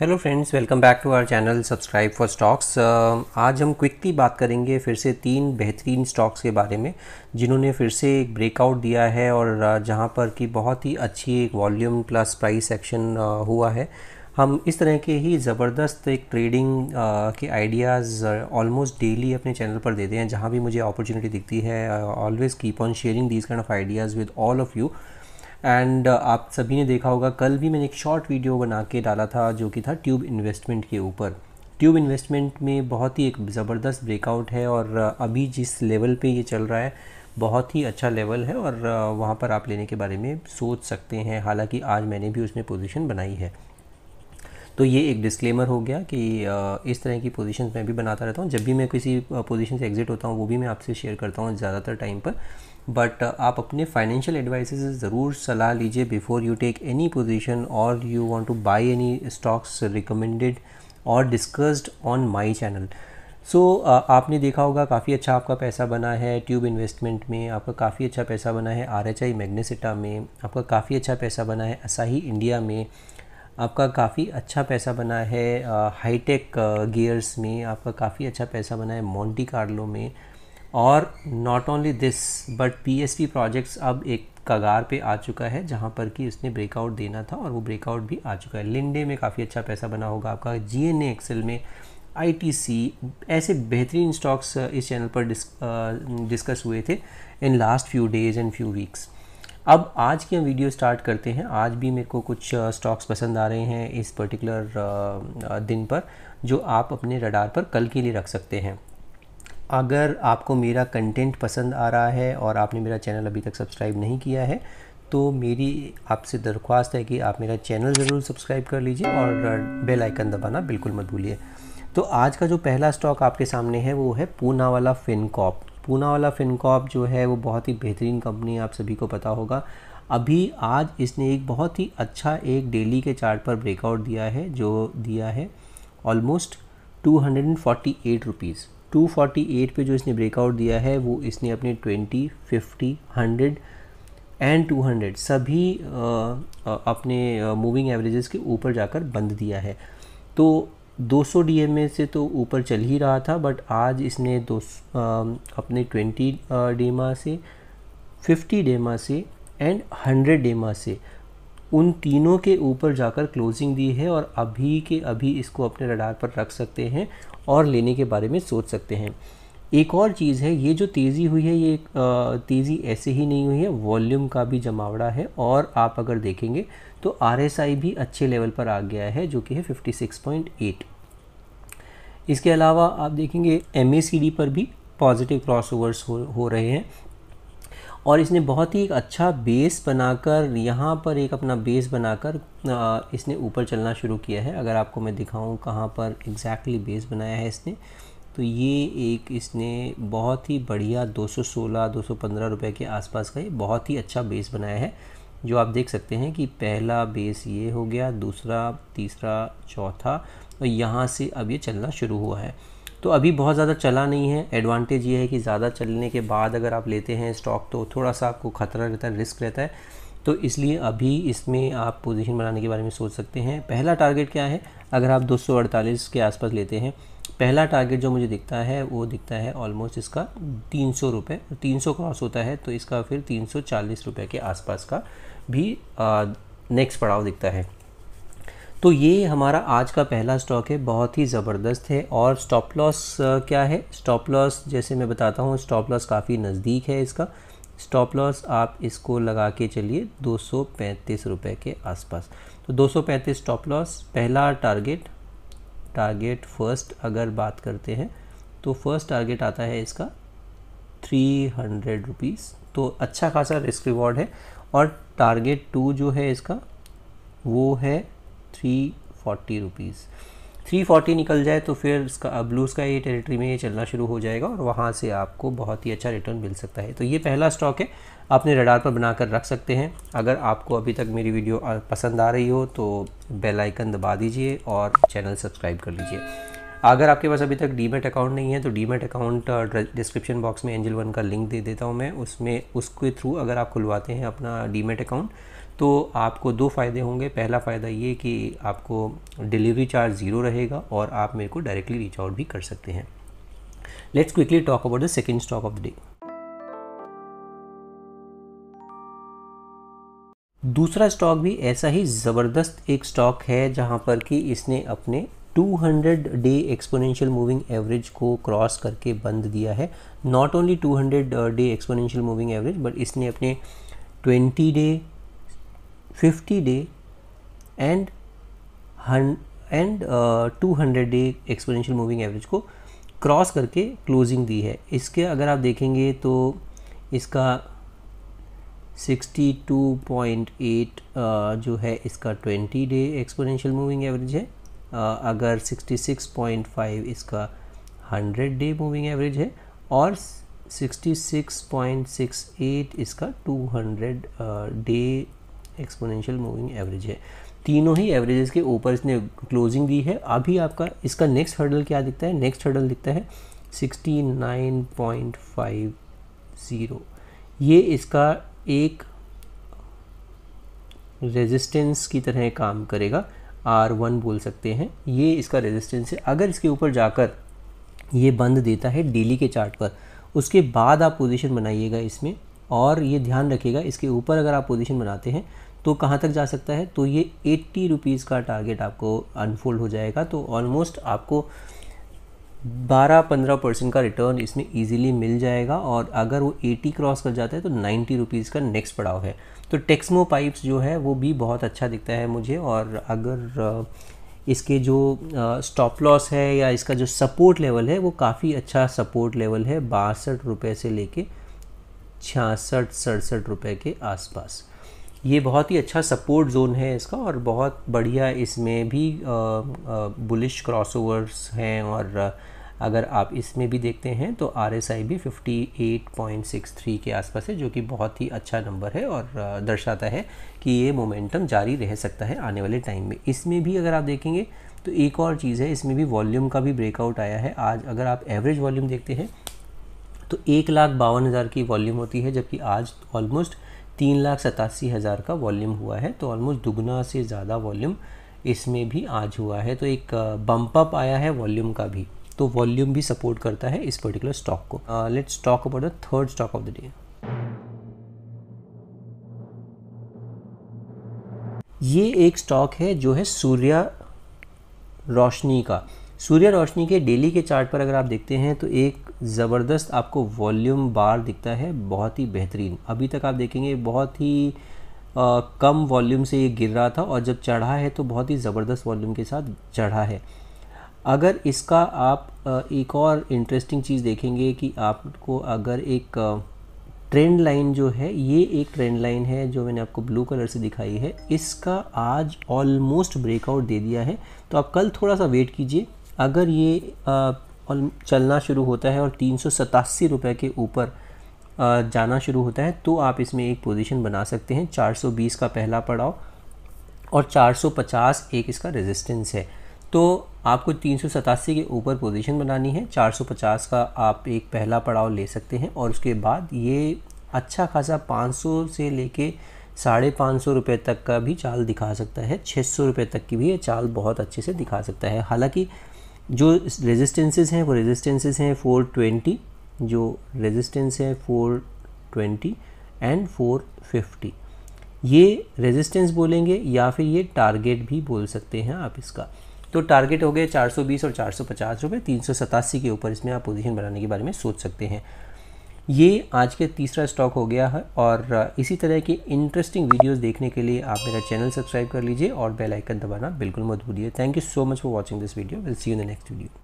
hello friends welcome back to our channel subscribe for stocks आज हम quickly बात करेंगे फिर से तीन बेहतरीन स्टॉक्स के बारे में जिन्होंने फिर से एक ब्रेकआउट दिया है और uh, जहां पर कि बहुत ही अच्छी एक वॉल्यूम प्लस प्राइस एक्शन हुआ है हम इस तरह के ही ज़बरदस्त एक ट्रेडिंग आ, uh, के आइडियाज़ ऑलमोस्ट डेली अपने चैनल पर देते हैं जहाँ भी मुझे अपॉर्चुनिटी दिखती है always keep on sharing these kind of ideas with all of you and uh, आप सभी ने देखा होगा कल भी मैंने एक शॉर्ट वीडियो बना के डाला था जो कि था ट्यूब इन्वेस्टमेंट के ऊपर ट्यूब इन्वेस्टमेंट में बहुत ही एक ज़बरदस्त ब्रेकआउट है और uh, अभी जिस लेवल पे ये चल रहा है बहुत ही अच्छा लेवल है और uh, वहाँ पर आप लेने के बारे में सोच सकते हैं हालांकि आज मैंने भी उसमें पोजीशन बनाई है तो ये एक डिस्क्लेमर हो गया कि इस तरह की पोजीशंस मैं भी बनाता रहता हूँ जब भी मैं किसी पोजीशन से एग्ज़िट होता हूँ वो भी मैं आपसे शेयर करता हूँ ज़्यादातर टाइम पर बट आप अपने फाइनेंशियल एडवाइजर से ज़रूर सलाह लीजिए before you take any position और you want to buy any stocks recommended और discussed on my channel so आपने देखा होगा काफ़ी अच्छा आपका पैसा बना है ट्यूब इन्वेस्टमेंट में आपका काफ़ी अच्छा पैसा बना है आर एच आई मैग्नेसिटा में आपका काफ़ी अच्छा पैसा बना है असाही इंडिया में आपका काफ़ी अच्छा पैसा बना है हाईटेक गियर्स में आपका काफ़ी अच्छा पैसा बना है मॉन्टी कार्लो में और not only this but PSP projects अब एक कगार पे आ चुका है जहाँ पर कि इसने ब्रेकआउट देना था और वो ब्रेकआउट भी आ चुका है लिंडे में काफ़ी अच्छा पैसा बना होगा आपका जी एन एक्सेल में आई ऐसे बेहतरीन स्टॉक्स इस चैनल पर डिस्कस हुए थे in last few days and few weeks अब आज की हम वीडियो स्टार्ट करते हैं आज भी मेरे को कुछ स्टॉक्स पसंद आ रहे हैं इस पर्टिकुलर दिन पर जो आप अपने रडार पर कल के लिए रख सकते हैं अगर आपको मेरा कंटेंट पसंद आ रहा है और आपने मेरा चैनल अभी तक सब्सक्राइब नहीं किया है तो मेरी आपसे दरख्वास्त है कि आप मेरा चैनल ज़रूर सब्सक्राइब कर लीजिए और बेल आइकन दबाना बिल्कुल मत भूलिए तो आज का जो पहला स्टॉक आपके सामने है वो है पूना वाला फिनकॉप पूना वाला फिनकॉप जो है वो बहुत ही बेहतरीन कंपनी है आप सभी को पता होगा अभी आज इसने एक बहुत ही अच्छा एक डेली के चार्ट पर ब्रेकआउट दिया है जो दिया है almost two hundred and forty eight rupees two forty eight पर जो इसने ब्रेकआउट दिया है वो इसने अपने twenty fifty hundred and two hundred सभी आ, आ, अपने मूविंग एवरेजेस के ऊपर जाकर बंद दिया है तो 200 डीएमए से तो ऊपर चल ही रहा था बट आज इसने दो अपने 20 डेमा से 50 डेमा से एंड 100 डेमा से उन तीनों के ऊपर जाकर क्लोजिंग दी है और अभी के अभी इसको अपने रडार पर रख सकते हैं और लेने के बारे में सोच सकते हैं एक और चीज़ है ये जो तेज़ी हुई है ये तेज़ी ऐसे ही नहीं हुई है वॉल्यूम का भी जमावड़ा है और आप अगर देखेंगे तो आर भी अच्छे लेवल पर आ गया है जो कि है फिफ्टी इसके अलावा आप देखेंगे एम पर भी पॉजिटिव क्रॉसओवर्स हो हो रहे हैं और इसने बहुत ही एक अच्छा बेस बनाकर यहाँ पर एक अपना बेस बनाकर इसने ऊपर चलना शुरू किया है अगर आपको मैं दिखाऊँ कहाँ पर एग्जैक्टली बेस बनाया है इसने तो ये एक इसने बहुत ही बढ़िया 216 215 रुपए के आसपास का ये बहुत ही अच्छा बेस बनाया है जो आप देख सकते हैं कि पहला बेस ये हो गया दूसरा तीसरा चौथा और यहाँ से अब ये चलना शुरू हुआ है तो अभी बहुत ज़्यादा चला नहीं है एडवांटेज ये है कि ज़्यादा चलने के बाद अगर आप लेते हैं स्टॉक तो थोड़ा सा आपको खतरा रहता है रिस्क रहता है तो इसलिए अभी इसमें आप पोजीशन बनाने के बारे में सोच सकते हैं पहला टारगेट क्या है अगर आप 248 के आसपास लेते हैं पहला टारगेट जो मुझे दिखता है वो दिखता है ऑलमोस्ट इसका तीन सौ रुपये तीन सौ क्रॉस होता है तो इसका फिर तीन सौ चालीस रुपये के आसपास का भी नेक्स्ट पड़ाव दिखता है तो ये हमारा आज का पहला स्टॉक है बहुत ही ज़बरदस्त है और स्टॉप लॉस क्या है स्टॉप लॉस जैसे मैं बताता हूँ स्टॉप लॉस काफ़ी नज़दीक है इसका स्टॉप लॉस आप इसको लगा के चलिए दो सौ के आसपास तो दो सौ स्टॉप लॉस पहला टारगेट टारगेट फर्स्ट अगर बात करते हैं तो फर्स्ट टारगेट आता है इसका थ्री हंड्रेड रुपीज़ तो अच्छा खासा रिस्क रिवॉर्ड है और टारगेट टू जो है इसका वो है थ्री फोर्टी रुपीज़ 340 निकल जाए तो फिर इसका ब्लू स्काई ये टेरिटरी में ये चलना शुरू हो जाएगा और वहाँ से आपको बहुत ही अच्छा रिटर्न मिल सकता है तो ये पहला स्टॉक है आपने रडार पर बनाकर रख सकते हैं अगर आपको अभी तक मेरी वीडियो पसंद आ रही हो तो बेल आइकन दबा दीजिए और चैनल सब्सक्राइब कर लीजिए अगर आपके पास अभी तक डीमेट अकाउंट नहीं है तो डीमेट अकाउंट डिस्क्रिप्शन बॉक्स में एंजल वन का लिंक दे देता हूँ मैं उसमें उसके थ्रू अगर आप खुलवाते हैं अपना डीमेट अकाउंट तो आपको दो फ़ायदे होंगे पहला फ़ायदा ये कि आपको डिलीवरी चार्ज ज़ीरो रहेगा और आप मेरे को डायरेक्टली रीच आउट भी कर सकते हैं let's quickly talk about the second stock of the day दूसरा स्टॉक भी ऐसा ही ज़बरदस्त एक स्टॉक है जहाँ पर कि इसने अपने 200 डे एक्सपोनेंशियल मूविंग एवरेज को क्रॉस करके बंद दिया है not only 200 day exponential moving average but इसने अपने 20 day 50 day and and two hundred day exponential moving average को क्रॉस करके क्लोजिंग दी है इसके अगर आप देखेंगे तो इसका 62.8 uh, जो है इसका 20 डे एक्सपोनेंशियल मूविंग एवरेज है अगर 66.5 इसका 100 डे मूविंग एवरेज है और 66.68 इसका 200 डे एक्सपोनेंशियल मूविंग एवरेज है तीनों ही एवरेजेस के ऊपर इसने क्लोजिंग दी है अभी आपका इसका नेक्स्ट हर्डल क्या दिखता है नेक्स्ट हर्डल दिखता है 69.50 ये इसका एक रेजिस्टेंस की तरह काम करेगा आर वन बोल सकते हैं ये इसका रेजिस्टेंस है अगर इसके ऊपर जाकर ये बंद देता है डेली e के चार्ट पर उसके बाद आप पोजीशन बनाइएगा इसमें और ये ध्यान रखिएगा इसके ऊपर अगर आप पोजीशन बनाते हैं तो कहाँ तक जा सकता है तो ये एट्टी रुपीज़ का टारगेट आपको अनफोल्ड हो जाएगा तो ऑलमोस्ट आपको 12-15 परसेंट का रिटर्न इसमें इजीली मिल जाएगा और अगर वो 80 क्रॉस कर जाता है तो नाइन्टी रुपीज़ का नेक्स्ट पड़ाव है तो टेक्समो पाइप्स जो है वो भी बहुत अच्छा दिखता है मुझे और अगर इसके जो स्टॉप लॉस है या इसका जो सपोर्ट लेवल है वो काफ़ी अच्छा सपोर्ट लेवल है बासठ रुपये से लेके छियासठ सड़सठ रुपये के आसपास ये बहुत ही अच्छा सपोर्ट जोन है इसका और बहुत बढ़िया इसमें भी बुलिश क्रॉसओवर्स हैं और अगर आप इसमें भी देखते हैं तो आर एस आई भी 58.63 के आसपास है जो कि बहुत ही अच्छा नंबर है और दर्शाता है कि ये मोमेंटम जारी रह सकता है आने वाले टाइम में इसमें भी अगर आप देखेंगे तो एक और चीज़ है इसमें भी वॉल्यूम का भी ब्रेकआउट आया है आज अगर आप एवरेज वॉल्यूम देखते हैं तो एक लाख बावन हज़ार की वॉल्यूम होती है जबकि आज ऑलमोस्ट तीन लाख सतासी हज़ार का वॉल्यूम हुआ है तो ऑलमोस्ट दुगना से ज़्यादा वॉल्यूम इसमें भी आज हुआ है तो एक बम्पअप आया है वॉल्यूम का भी तो वॉल्यूम भी सपोर्ट करता है इस पर्टिकुलर स्टॉक को let's talk about the third stock of the day ये एक स्टॉक है जो है सूर्य रोशनी का सूर्य रोशनी के डेली के चार्ट पर अगर आप देखते हैं तो एक ज़बरदस्त आपको वॉल्यूम बार दिखता है बहुत ही बेहतरीन अभी तक आप देखेंगे बहुत ही आ, uh, कम वॉल्यूम से ये गिर रहा था और जब चढ़ा है तो बहुत ही ज़बरदस्त वॉल्यूम के साथ चढ़ा है अगर इसका आप एक और इंटरेस्टिंग चीज़ देखेंगे कि आपको अगर एक ट्रेंड लाइन जो है ये एक ट्रेंड लाइन है जो मैंने आपको ब्लू कलर से दिखाई है इसका आज ऑलमोस्ट ब्रेकआउट दे दिया है तो आप कल थोड़ा सा वेट कीजिए अगर ये आ, चलना शुरू होता है और तीन सौ के ऊपर जाना शुरू होता है तो आप इसमें एक पोजीशन बना सकते हैं 420 का पहला पड़ाव और 450 एक इसका रेजिस्टेंस है तो आपको तीन के ऊपर पोजीशन बनानी है 450 का आप एक पहला पड़ाव ले सकते हैं और उसके बाद ये अच्छा खासा 500 से लेके साढ़े पाँच सौ रुपये तक का भी चाल दिखा सकता है छः सौ रुपये तक की भी ये चाल बहुत अच्छे से दिखा सकता है हालांकि जो रेजिस्टेंसेस हैं वो रेजिस्टेंसेस हैं फोर ट्वेंटी जो रेजिस्टेंस है four twenty and four fifty ये रेजिस्टेंस बोलेंगे या फिर ये टारगेट भी बोल सकते हैं आप इसका तो टारगेट हो गए 420 और 450 रुपए तीन के ऊपर इसमें आप पोजीशन बनाने के बारे में सोच सकते हैं ये आज के तीसरा स्टॉक हो गया है और इसी तरह की इंटरेस्टिंग वीडियोस देखने के लिए आप मेरा चैनल सब्सक्राइब कर लीजिए और बेल आइकन दबाना बिल्कुल मत भूलिए thank you so much for watching this video will see you the next video